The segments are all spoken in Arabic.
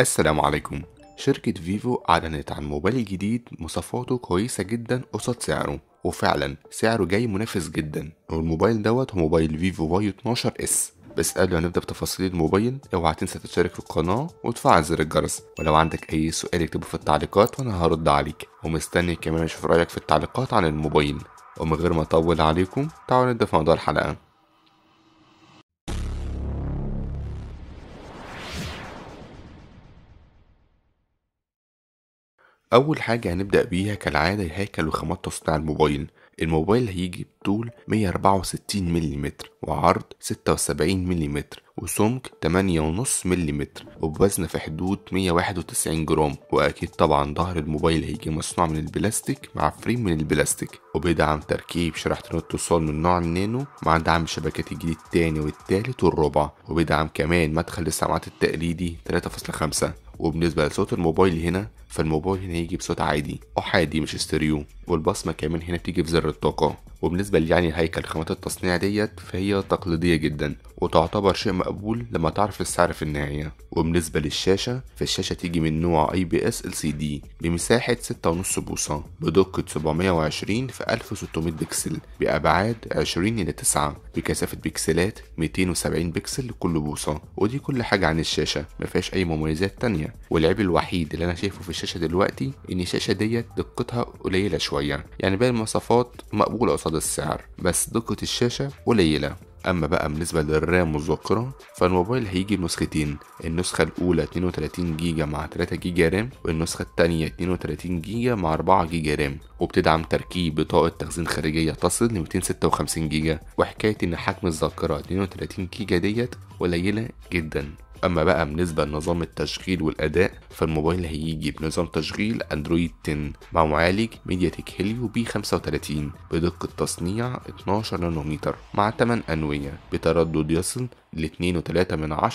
السلام عليكم شركة فيفو أعلنت عن موبايل جديد مواصفاته كويسة جدا قصاد سعره وفعلا سعره جاي منافس جدا والموبايل دوت هو موبايل فيفو واي 12 اس بس قبل ما نبدأ بتفاصيل الموبايل اوعى تنسى تشترك في القناة وتفعل زر الجرس ولو عندك أي سؤال اكتبه في التعليقات وأنا هرد عليك ومستني كمان أشوف رأيك في التعليقات عن الموبايل ومن غير ما أطول عليكم تعالوا نبدأ في موضوع الحلقة أول حاجة هنبدأ بيها كالعادة هيكل وخامات تصنيع الموبايل الموبايل هيجي بطول 164 ملم وعرض 76 ملم وسمك 8.5 ملم وبوزن في حدود 191 جرام وأكيد طبعا ظهر الموبايل هيجي مصنوع من البلاستيك مع فريم من البلاستيك وبيدعم تركيب شريحة اتصال من نوع النانو مع دعم شبكات الجيل التاني والتالت والرابع وبيدعم كمان مدخل للسماعات التقليدي 3.5 وبالنسبة لصوت الموبايل هنا فالموبايل هنا يجي بصوت عادي أحادي مش استريو والبصمة كمان هنا بتيجي في زر الطاقة وبالنسبة يعني الهيكل خامات التصنيع ديت فهي تقليدية جدا وتعتبر شيء مقبول لما تعرف السعر في النهاية وبالنسبة للشاشة فالشاشة تيجي من نوع IPS LCD بمساحة 6.5 بوصة بدقة 720 في 1600 بكسل بأبعاد 20 إلى 9 بكثافة بكسلات 270 بكسل لكل بوصة ودي كل حاجة عن الشاشة مفيهاش أي مميزات تانية والعيب الوحيد اللي أنا شايفه في الشاشة دلوقتي إن الشاشة ديت دقتها قليلة شوية يعني باقي المواصفات مقبولة قصاد السعر بس دقة الشاشة قليلة اما بقى بالنسبه للرام والذاكره فالموبايل هيجي بنسختين النسخه الاولى 32 جيجا مع 3 جيجا رام والنسخه الثانيه 32 جيجا مع 4 جيجا رام وبتدعم تركيب بطاقه تخزين خارجيه تصل ل 256 جيجا وحكايه ان حجم الذاكره 32 جيجا ديت قليله جدا اما بقى بالنسبه لنظام التشغيل والاداء فالموبايل هيجي بنظام تشغيل اندرويد 10 مع معالج ميديا تك هيليو بي 35 بدقه تصنيع 12 نانومتر مع 8 انويه بتردد يصل ل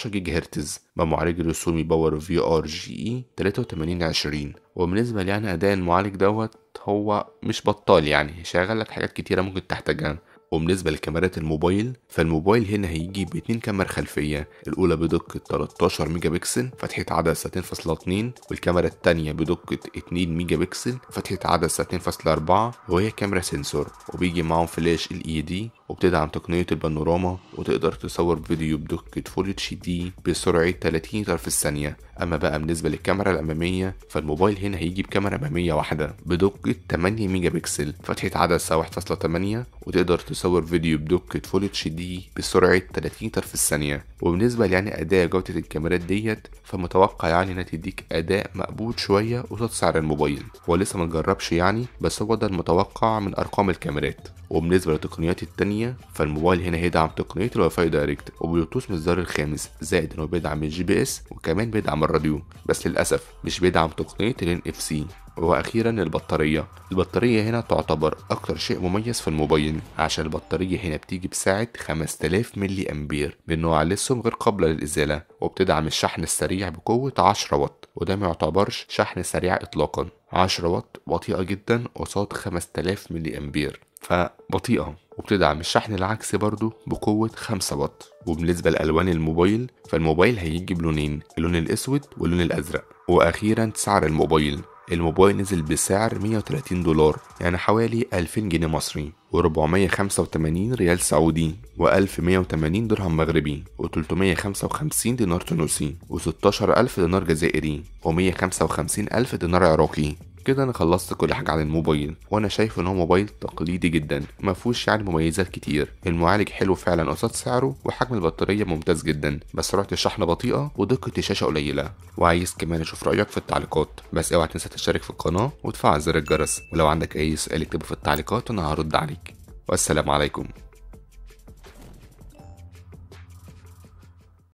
2.3 جيجا هرتز مع معالج رسومي باور في ار جي اي 8320 وبالنسبة يعني أداء المعالج دوت هو مش بطال يعني شغال لك حاجات كتيرة ممكن تحتاجها وبالنسبة لكاميرات الموبايل فالموبايل هنا هيجي باتنين كاميرا خلفية الأولى بدقة 13 ميجا بكسل فتحة عدسة 2.2 والكاميرا التانية بدقة 2 ميجا بكسل فتحة عدسة 2.4 وهي كاميرا سنسور وبيجي معاهم فلاش ال اي e دي وبتدعم تقنية البانوراما وتقدر تصور فيديو بدقة فول اتش دي بسرعة 30 متر في الثانية اما بقى بالنسبه للكاميرا الاماميه فالموبايل هنا هيجي بكاميرا اماميه واحده بدقه 8 ميجا بكسل فتحه عدسه 1.8 وتقدر تصور فيديو بدقه فول اتش دي بسرعه 30 متر في الثانيه وبالنسبه يعني اداء جوده الكاميرات ديت فمتوقع يعني انها تديك اداء مقبول شويه قصاد سعر الموبايل ولسه ما نجربش يعني بس هو ده المتوقع من ارقام الكاميرات وبالنسبه للتقنيات التانيه فالموبايل هنا هيدعم تقنيه الواي فاي دايركت وبلوتوث من الزر الخامس زائد انه بيدعم الجي بي اس وكمان بيدعم الراديو بس للأسف مش بيدعم تقنية ال NFC وأخيرا البطارية البطارية هنا تعتبر أكتر شيء مميز في الموبايل عشان البطارية هنا بتيجي بسعة 5000 ملي أمبير من نوع للسم غير قابلة للإزالة وبتدعم الشحن السريع بقوة 10 واط وده ما يعتبرش شحن سريع إطلاقا 10 واط بطيئة جدا قصاد 5000 ملي أمبير فبطيئة وبتدعم الشحن العكسي برضه بقوة 5 واط وبالنسبة لألوان الموبايل فالموبايل هيجي بلونين اللون الأسود واللون الأزرق وأخيرا سعر الموبايل الموبايل نزل بسعر 130 دولار يعني حوالي 2000 جنيه مصري و485 ريال سعودي و1180 درهم مغربي و355 دينار تونسي و16000 دينار جزائري و155000 دينار عراقي كده انا خلصت كل حاجه عن الموبايل وانا شايف ان هو موبايل تقليدي جدا ما فيهوش يعني مميزات كتير المعالج حلو فعلا قصاد سعره وحجم البطاريه ممتاز جدا بس سرعه الشحن بطيئه ودقه الشاشه قليله وعايز كمان اشوف رايك في التعليقات بس اوعى تنسى تشترك في القناه وتفعل زر الجرس ولو عندك اي سؤال اكتبه في التعليقات وانا هرد عليك والسلام عليكم